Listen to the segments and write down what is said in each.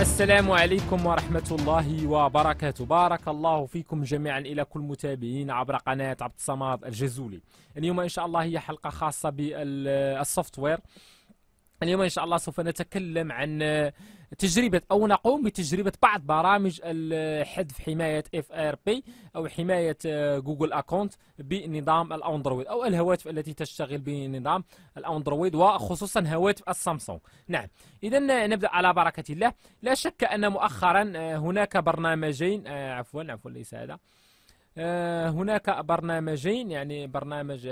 السلام عليكم ورحمة الله وبركاته بارك الله فيكم جميعا إلى كل متابعين عبر قناة عبد الصمد الجزولي اليوم إن شاء الله هي حلقة خاصة بالسوفتوير اليوم ان شاء الله سوف نتكلم عن تجربة او نقوم بتجربة بعض برامج حذف حماية اف ار بي او حماية جوجل اكونت بنظام الاندرويد او الهواتف التي تشتغل بنظام الاندرويد وخصوصا هواتف السامسونج. نعم، اذا نبدا على بركة الله، لا شك ان مؤخرا هناك برنامجين عفوا عفوا ليس هذا. هناك برنامجين يعني برنامج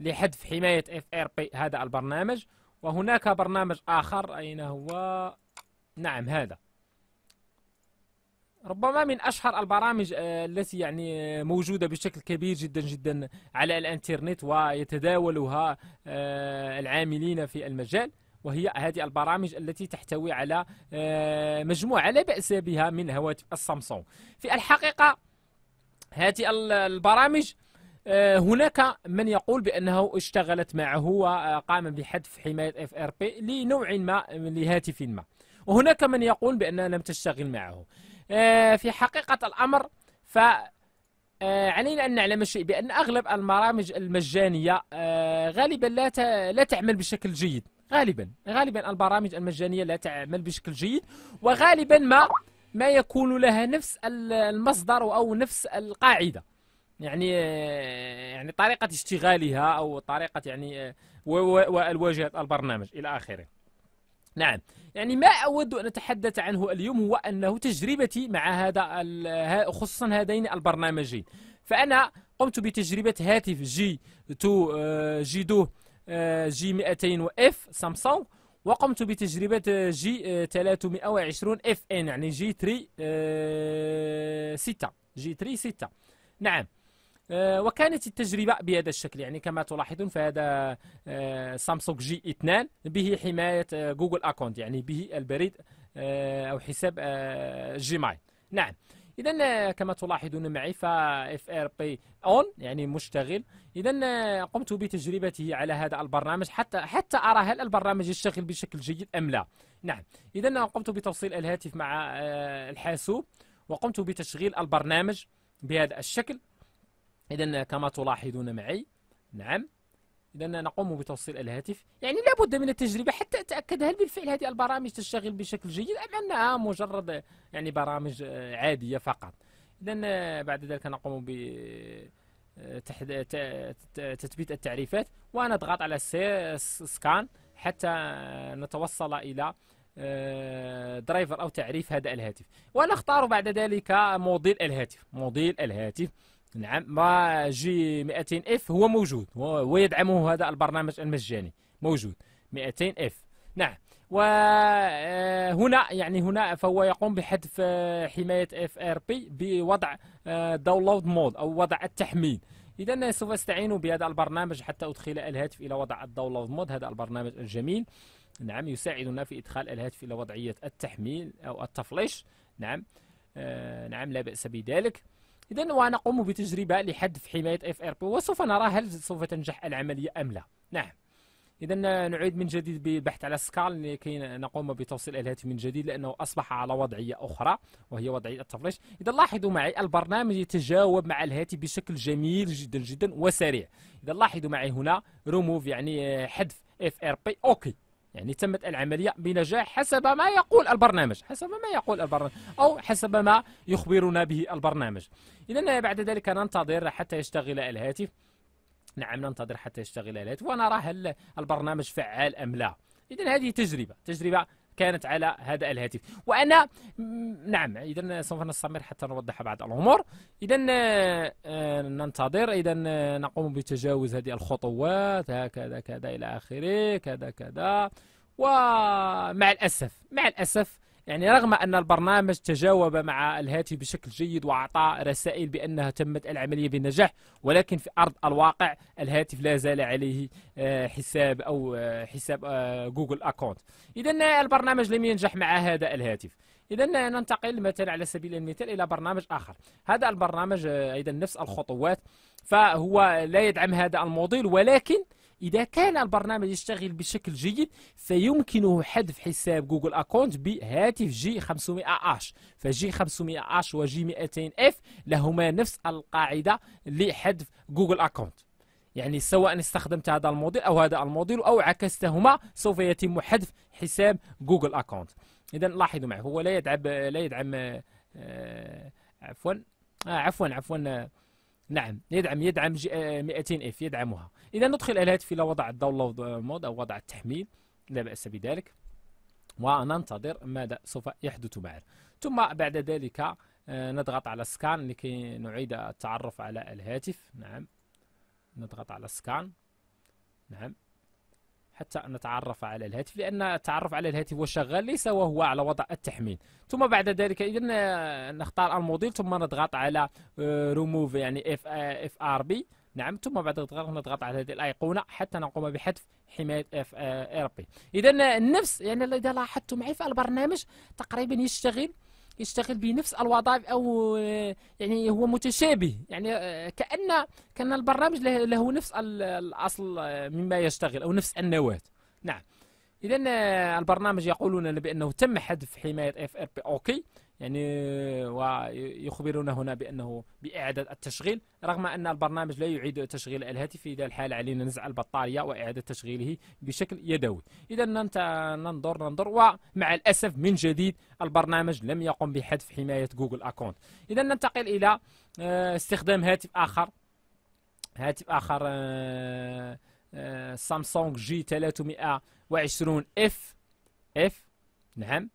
لحذف حماية اف ار بي هذا البرنامج وهناك برنامج آخر أين هو نعم هذا ربما من أشهر البرامج آه، التي يعني موجودة بشكل كبير جدا جدا على الانترنت ويتداولها آه، العاملين في المجال وهي هذه البرامج التي تحتوي على آه، مجموعة لا بأس بها من هواتف السامسونج في الحقيقة هذه البرامج آه، هناك من يقول بأنه اشتغلت معه وقام بحذف حماية اف ار بي لنوع ما لهاتف ما وهناك من يقول بأنها لم تشتغل معه آه، في حقيقة الأمر ف آه، علينا أن نعلم شيء بأن أغلب البرامج المجانية غالبا لا لا تعمل بشكل جيد غالبا غالبا البرامج المجانية لا تعمل بشكل جيد وغالبا ما ما يكون لها نفس المصدر أو نفس القاعدة يعني آه، يعني طريقه اشتغالها او طريقه يعني آه، والواجهه البرنامج الى اخره نعم يعني ما أود أن أتحدث عنه اليوم هو أنه تجربتي مع هذا خصوصا هذين البرنامجين فأنا قمت بتجربة هاتف جي تو جي آه، دو جي 200 اف سامسونج وقمت بتجربة جي 320 اف ان يعني جي 3 6 جي 3 6 نعم آه، وكانت التجربة بهذا الشكل يعني كما تلاحظون فهذا آه، سامسونج جي 2 به حماية آه، جوجل أكونت يعني به البريد أو حساب جيمايل نعم اذا كما تلاحظون معي اف ار بي اون يعني مشتغل اذا قمت بتجربته على هذا البرنامج حتى حتى ارى هل البرنامج يشتغل بشكل جيد ام لا نعم اذا قمت بتوصيل الهاتف مع الحاسوب وقمت بتشغيل البرنامج بهذا الشكل إذا كما تلاحظون معي نعم إذا نقوم بتوصيل الهاتف يعني لابد من التجربة حتى أتأكد هل بالفعل هذه البرامج تشتغل بشكل جيد أم أنها مجرد يعني برامج آه، عادية فقط إذا آه، بعد ذلك نقوم ب آه، تثبيت التعريفات ونضغط على سكان حتى نتوصل إلى درايفر أو تعريف هذا الهاتف ونختار بعد ذلك موديل الهاتف موديل الهاتف نعم ما جي 200 اف هو موجود ويدعمه هذا البرنامج المجاني موجود 200 اف نعم وهنا آه، يعني هنا فهو يقوم بحذف آه، حماية اف ار بي بوضع داونلود آه، مود او وضع التحميل اذا سوف استعين بهذا البرنامج حتى ادخل الهاتف الى وضع الداونلود مود هذا البرنامج الجميل نعم يساعدنا في ادخال الهاتف الى وضعية التحميل او التفليش نعم نعم لا بأس بذلك إذا ونقوم بتجربة لحذف حماية اف ار بي وسوف نرى هل سوف تنجح العملية أم لا نعم إذا نعيد من جديد بالبحث على سكال لكي نقوم بتوصيل الهاتف من جديد لأنه أصبح على وضعية أخرى وهي وضعية التفريش إذا لاحظوا معي البرنامج يتجاوب مع الهاتف بشكل جميل جدا جدا وسريع إذا لاحظوا معي هنا ريموف يعني حذف اف ار بي اوكي يعني تمت العملية بنجاح حسب ما يقول البرنامج حسب ما يقول البرنامج أو حسب ما يخبرنا به البرنامج إذا بعد ذلك ننتظر حتى يشتغل الهاتف نعم ننتظر حتى يشتغل الهاتف ونرى هل البرنامج فعال أم لا إذا هذه تجربة تجربة كانت على هذا الهاتف وانا نعم اذا سوف نستمر حتى نوضح بعض الامور اذا آه، ننتظر اذا آه، نقوم بتجاوز هذه الخطوات هكذا كذا الى اخره كذا كذا ومع الاسف مع الاسف يعني رغم أن البرنامج تجاوب مع الهاتف بشكل جيد وأعطى رسائل بأنها تمت العملية بنجاح ولكن في أرض الواقع الهاتف لا زال عليه آه، حساب أو آه، حساب آه، جوجل أكونت إذا البرنامج لم ينجح مع هذا الهاتف إذا ننتقل مثلا على سبيل المثال إلى برنامج آخر هذا البرنامج أيضا نفس الخطوات فهو لا يدعم هذا الموديل ولكن إذا كان البرنامج يشتغل بشكل جيد فيمكنه حذف حساب جوجل أكونت بهاتف جي 500 اش فجي 500 اش وجي 200 اف لهما نفس القاعدة لحذف جوجل أكونت يعني سواء استخدمت هذا الموديل أو هذا الموديل أو عكستهما سوف يتم حذف حساب جوجل أكونت إذا لاحظوا معي هو لا يدعم لا يدعم آه، آه، عفوا عفوا عفوا آه، نعم يدعم يدعم 200 اف آه، يدعمها اذا ندخل الهاتف الى وضع الداونلود مود او وضع التحميل لا باس بذلك وننتظر ماذا سوف يحدث معنا ثم بعد ذلك آه، نضغط على سكان لكي نعيد التعرف على الهاتف نعم نضغط على سكان نعم حتى نتعرف على الهاتف لأن التعرف على الهاتف هو شغال ليس وهو على وضع التحميل ثم بعد ذلك إذا آه، نختار الموديل ثم نضغط على ريموف آه، يعني اف اف ار بي نعم ثم بعد ذلك نضغط على هذه الايقونه حتى نقوم بحذف حمايه اف ار آه، بي اذا نفس يعني اذا لاحظتم معي فالبرنامج تقريبا يشتغل يشتغل بنفس الوظائف او يعني هو متشابه يعني آه، كان كان البرنامج له نفس الاصل آه، مما يشتغل او نفس النواه نعم اذا آه، البرنامج يقولون بانه تم حذف حمايه اف ار بي اوكي يعني ويخبرنا هنا بأنه بإعادة التشغيل رغم أن البرنامج لا يعيد تشغيل الهاتف إذا الحال علينا نزع البطارية وإعادة تشغيله بشكل يدوي إذا ننظر ننظر ومع الأسف من جديد البرنامج لم يقم بحذف حماية جوجل أكونت إذا ننتقل إلى آه، استخدام هاتف آخر هاتف آخر آه، آه، سامسونج جي 320 اف اف نعم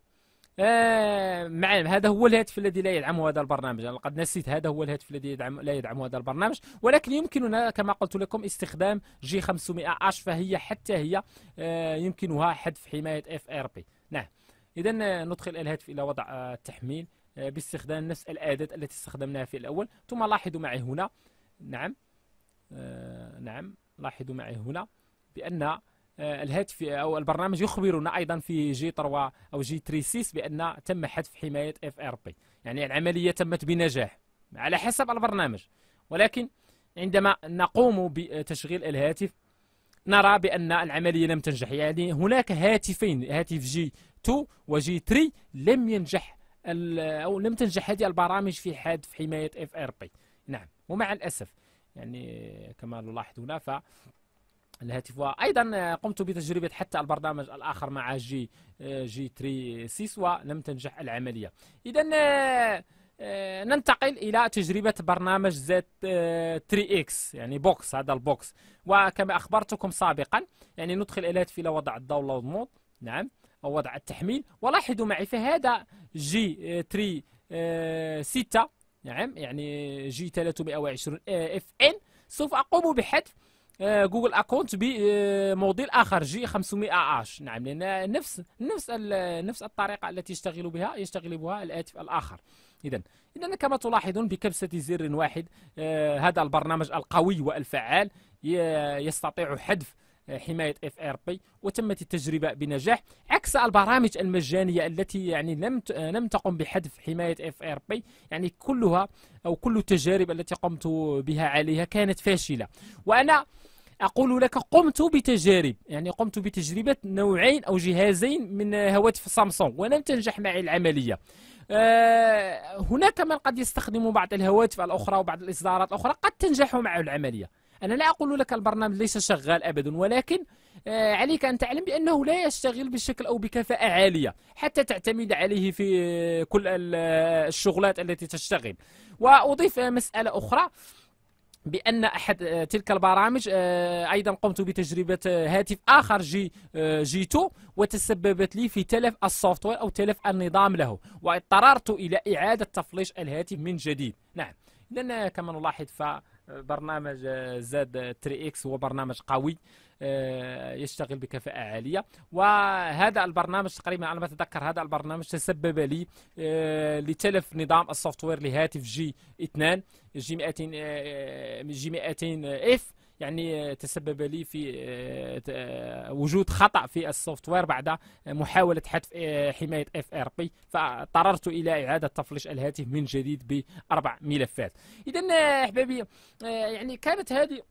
آه معلم هذا هو الهاتف الذي لا يدعم هذا البرنامج انا لقد نسيت هذا هو الهاتف الذي يدعم لا يدعم هذا البرنامج ولكن يمكننا كما قلت لكم استخدام جي 500 اش فهي حتى هي آه يمكنها حذف حماية اف ار بي نعم اذا آه، ندخل الهاتف الى وضع آه، التحميل آه، باستخدام نفس الاداة التي استخدمناها في الاول ثم لاحظوا معي هنا نعم نعم لاحظوا معي هنا بان آه، الهاتف او البرنامج يخبرنا ايضا في جي 3 او جي 36 بان تم حذف حمايه اف ار بي يعني العمليه تمت بنجاح على حسب البرنامج ولكن عندما نقوم بتشغيل الهاتف نرى بان العمليه لم تنجح يعني هناك هاتفين هاتف جي 2 وجي 3 لم ينجح او لم تنجح هذه البرامج في حذف حمايه اف ار بي نعم ومع الاسف يعني كما نلاحظ هنا ف الهاتف وايضا آه، قمت بتجربه حتى البرنامج الاخر مع جي آه، جي 3 6 ولم تنجح العمليه اذا آه، ننتقل الى تجربه برنامج زد 3 اكس يعني بوكس هذا البوكس وكما اخبرتكم سابقا يعني ندخل الهاتف الى وضع الداونلود مود نعم او وضع التحميل ولاحظوا معي فهذا جي 3 6 نعم يعني جي 320 اف ان سوف اقوم بحذف آه، جوجل اكونت بموديل آه، اخر جي 500 اش نعم لان نفس نفس نفس الطريقه التي يشتغل بها يشتغل بها الهاتف الاخر اذا اذا كما تلاحظون بكبسه زر واحد آه، هذا البرنامج القوي والفعال يستطيع حذف حماية اف ار بي وتمت التجربة بنجاح عكس البرامج المجانية التي يعني لم لم تقم بحذف حماية اف ار بي يعني كلها او كل التجارب التي قمت بها عليها كانت فاشلة وانا أقول لك قمت بتجارب يعني قمت بتجربة نوعين أو جهازين من هواتف سامسونج ولم تنجح معي العملية أه هناك من قد يستخدم بعض الهواتف الأخرى وبعض الإصدارات الأخرى قد تنجح معه العملية أنا لا أقول لك البرنامج ليس شغال أبدا ولكن آه عليك أن تعلم بأنه لا يشتغل بشكل أو بكفاءة عالية حتى تعتمد عليه في آه، كل آه، الشغلات التي تشتغل وأضيف مسألة أخرى بان احد آه، تلك البرامج آه، ايضا قمت بتجربه آه، هاتف اخر جي جيتو وتسببت لي في تلف السوفتوير او تلف النظام له واضطررت الى اعاده تفليش الهاتف من جديد نعم لان كما نلاحظ ف برنامج آه، زاد 3 اكس هو برنامج قوي آه، يشتغل بكفاءة عالية وهذا البرنامج تقريبا على ما أتذكر هذا البرنامج تسبب لي آه، لتلف نظام السوفتوير لهاتف جي 2 جي 200 جي 200 اف يعني آه، تسبب لي في آه، آه، وجود خطأ في السوفت وير بعد محاولة حذف حماية اف ار بي فاضطررت الى اعادة تفليش الهاتف من جديد باربع ملفات اذا احبابي يعني كانت هذه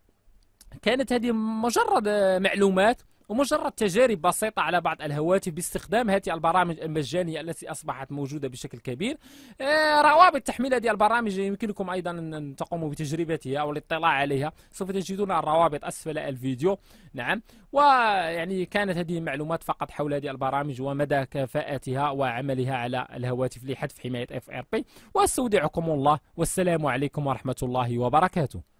كانت هذه مجرد معلومات ومجرد تجارب بسيطة على بعض الهواتف باستخدام هذه البرامج المجانية التي أصبحت موجودة بشكل كبير آه، روابط تحميل هذه البرامج يمكنكم أيضا أن تقوموا بتجربتها أو الاطلاع عليها سوف تجدون الروابط أسفل الفيديو نعم ويعني كانت هذه معلومات فقط حول هذه البرامج ومدى كفاءتها وعملها على الهواتف لحذف حماية اف ار بي واستودعكم الله والسلام عليكم ورحمة الله وبركاته